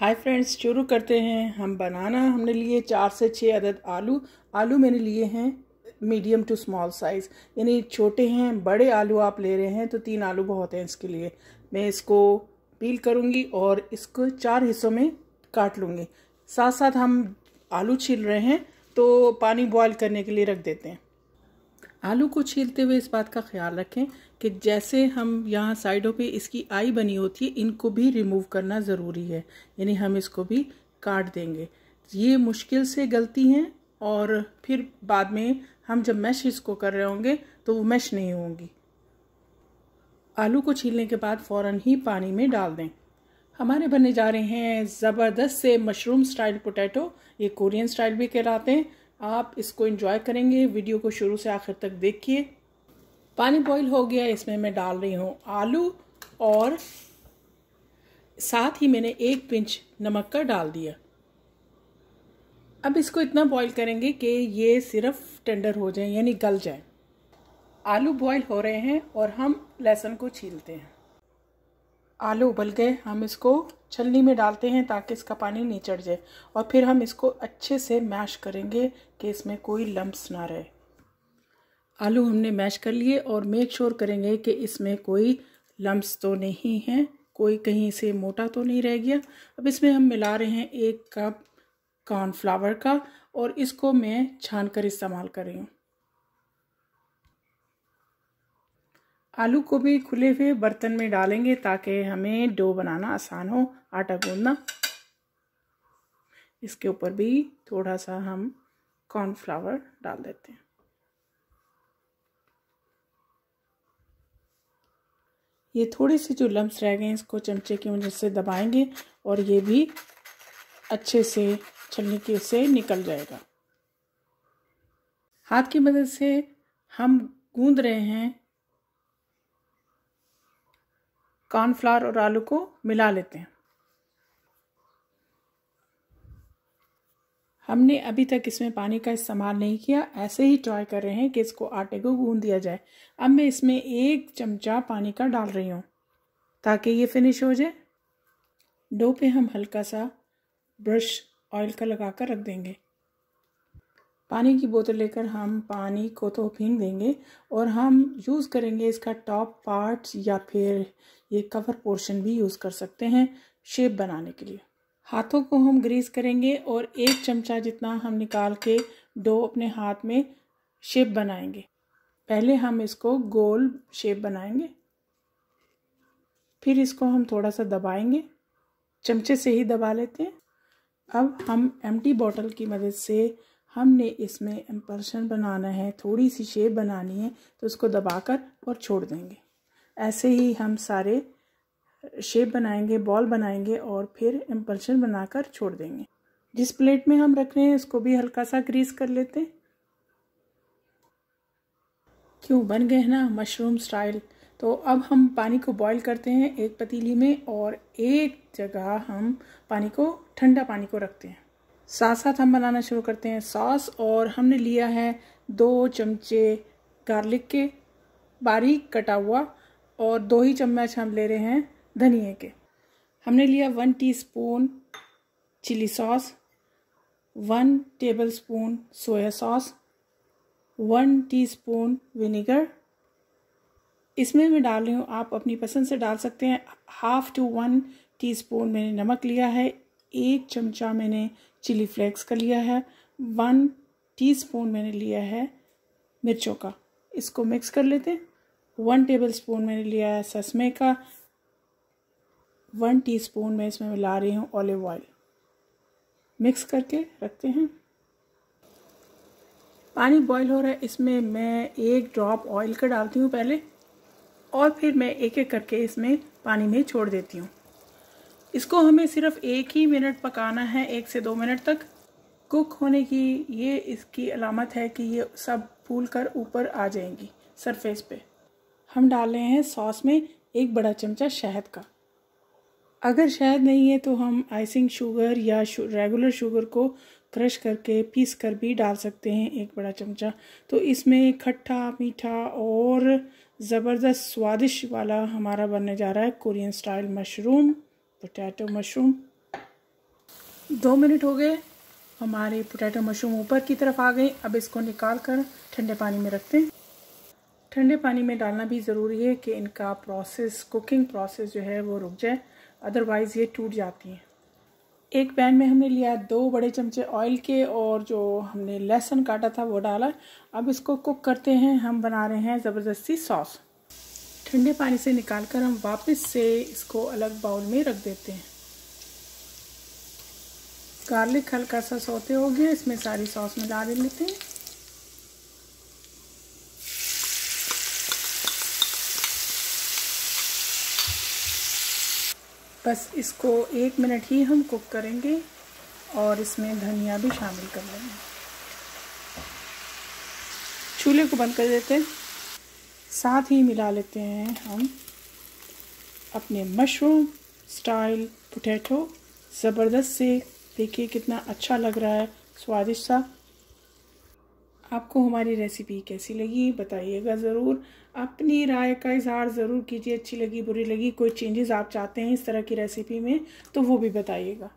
hi friends शुरू करते हैं हम बनाना हमने लिए चार से छः अदद आलू आलू मैंने लिए हैं मीडियम टू स्मॉल साइज़ यानी छोटे हैं बड़े आलू आप ले रहे हैं तो तीन आलू बहुत हैं इसके लिए मैं इसको पील करूँगी और इसको चार हिस्सों में काट लूँगी साथ साथ हम आलू छील रहे हैं तो पानी बॉयल करने के लिए रख देते हैं आलू को छीलते हुए इस बात का ख्याल रखें कि जैसे हम यहाँ साइडों पे इसकी आई बनी होती है इनको भी रिमूव करना ज़रूरी है यानी हम इसको भी काट देंगे ये मुश्किल से गलती हैं और फिर बाद में हम जब मैश इसको कर रहे होंगे तो वो मैश नहीं होंगी आलू को छीलने के बाद फ़ौरन ही पानी में डाल दें हमारे बनने जा रहे हैं ज़बरदस्त से मशरूम स्टाइल पोटैटो ये कोरियन स्टाइल भी कहलाते हैं आप इसको एंजॉय करेंगे वीडियो को शुरू से आखिर तक देखिए पानी बॉईल हो गया इसमें मैं डाल रही हूँ आलू और साथ ही मैंने एक पिंच नमक का डाल दिया अब इसको इतना बॉईल करेंगे कि ये सिर्फ टेंडर हो जाए यानी गल जाए आलू बॉईल हो रहे हैं और हम लहसुन को छीलते हैं आलू उबल गए हम इसको छलनी में डालते हैं ताकि इसका पानी नीचड़ जाए और फिर हम इसको अच्छे से मैश करेंगे कि इसमें कोई लम्ब्स ना रहे आलू हमने मैश कर लिए और मेक श्योर करेंगे कि इसमें कोई लम्ब तो नहीं है कोई कहीं से मोटा तो नहीं रह गया अब इसमें हम मिला रहे हैं एक कप कॉर्नफ्लावर का और इसको मैं छान कर इस्तेमाल कर रही हूँ आलू को भी खुले हुए बर्तन में डालेंगे ताकि हमें डो बनाना आसान हो आटा गूंदना इसके ऊपर भी थोड़ा सा हम कॉर्नफ्लावर डाल देते हैं ये थोड़े से जो लम्ब रह गए हैं इसको चमचे की मदद से दबाएंगे और ये भी अच्छे से छलनी के से निकल जाएगा हाथ की मदद से हम गूंद रहे हैं कॉर्नफ्लावर और आलू को मिला लेते हैं हमने अभी तक इसमें पानी का इस्तेमाल नहीं किया ऐसे ही ट्राई कर रहे हैं कि इसको आटे को गूंद दिया जाए अब मैं इसमें एक चमचा पानी का डाल रही हूँ ताकि ये फिनिश हो जाए डो पे हम हल्का सा ब्रश ऑयल का लगा कर रख देंगे पानी की बोतल लेकर हम पानी को तो फेंक देंगे और हम यूज़ करेंगे इसका टॉप पार्ट या फिर ये कवर पोर्शन भी यूज़ कर सकते हैं शेप बनाने के लिए हाथों को हम ग्रीस करेंगे और एक चमचा जितना हम निकाल के डो अपने हाथ में शेप बनाएंगे पहले हम इसको गोल शेप बनाएंगे फिर इसको हम थोड़ा सा दबाएंगे चमचे से ही दबा लेते हैं अब हम एम्प्टी बॉटल की मदद से हमने इसमें एम्पर्शन बनाना है थोड़ी सी शेप बनानी है तो उसको दबाकर और छोड़ देंगे ऐसे ही हम सारे शेप बनाएंगे बॉल बनाएंगे और फिर इम्पल्शन बनाकर छोड़ देंगे जिस प्लेट में हम रख रहे हैं उसको भी हल्का सा ग्रीस कर लेते हैं क्यों बन गए ना मशरूम स्टाइल तो अब हम पानी को बॉईल करते हैं एक पतीली में और एक जगह हम पानी को ठंडा पानी को रखते हैं साथ साथ हम बनाना शुरू करते हैं सॉस और हमने लिया है दो चमचे गार्लिक के बारीक कटा हुआ और दो ही चम्मच हम ले रहे हैं धनिए के हमने लिया one teaspoon chilli sauce one tablespoon soya sauce one teaspoon vinegar इसमें मैं डाल रही हूँ आप अपनी पसंद से डाल सकते हैं हाफ टू वन टीस्पून मैंने नमक लिया है एक चमचा मैंने चिली फ्लेक्स का लिया है वन टीस्पून मैंने लिया है मिर्चों का इसको मिक्स कर लेते हैं वन टेबल स्पून मैंने लिया है ससमे का वन टीस्पून मैं इसमें मिला रही हूँ ऑलिव ऑयल मिक्स करके रखते हैं पानी बॉईल हो रहा है इसमें मैं एक ड्रॉप ऑयल का डालती हूँ पहले और फिर मैं एक एक करके इसमें पानी में छोड़ देती हूँ इसको हमें सिर्फ एक ही मिनट पकाना है एक से दो मिनट तक कुक होने की ये इसकी अलामत है कि ये सब फूल कर ऊपर आ जाएंगी सरफेस पे हम डाल रहे हैं सॉस में एक बड़ा चमचा शहद का अगर शायद नहीं है तो हम आइसिंग शुगर या शु, रेगुलर शुगर को क्रश करके पीस कर भी डाल सकते हैं एक बड़ा चमचा तो इसमें खट्टा मीठा और ज़बरदस्त स्वादिश वाला हमारा बनने जा रहा है Korean style mushroom potato mushroom दो मिनट हो गए हमारे पोटैटो मशरूम ऊपर की तरफ आ गए अब इसको निकाल कर ठंडे पानी में रखते हैं ठंडे पानी में डालना भी ज़रूरी है कि इनका प्रोसेस कुकिंग प्रोसेस जो है वो रुक जाए अदरवाइज़ ये टूट जाती हैं एक पैन में हमने लिया दो बड़े चमचे ऑयल के और जो हमने लहसुन काटा था वो डाला अब इसको कुक करते हैं हम बना रहे हैं ज़बरदस्ती सॉस ठंडे पानी से निकाल कर हम वापस से इसको अलग बाउल में रख देते हैं गार्लिक हल्का सा सोते हो गया इसमें सारी सॉस मिला देते हैं बस इसको एक मिनट ही हम कुक करेंगे और इसमें धनिया भी शामिल कर लेंगे चूल्हे को बंद कर देते हैं साथ ही मिला लेते हैं हम अपने मशरूम स्टाइल पोटैटो ज़बरदस्त से देखिए कितना अच्छा लग रहा है स्वादिष्ट सा आपको हमारी रेसिपी कैसी लगी बताइएगा ज़रूर अपनी राय का इजहार ज़रूर कीजिए अच्छी लगी बुरी लगी कोई चेंजेस आप चाहते हैं इस तरह की रेसिपी में तो वो भी बताइएगा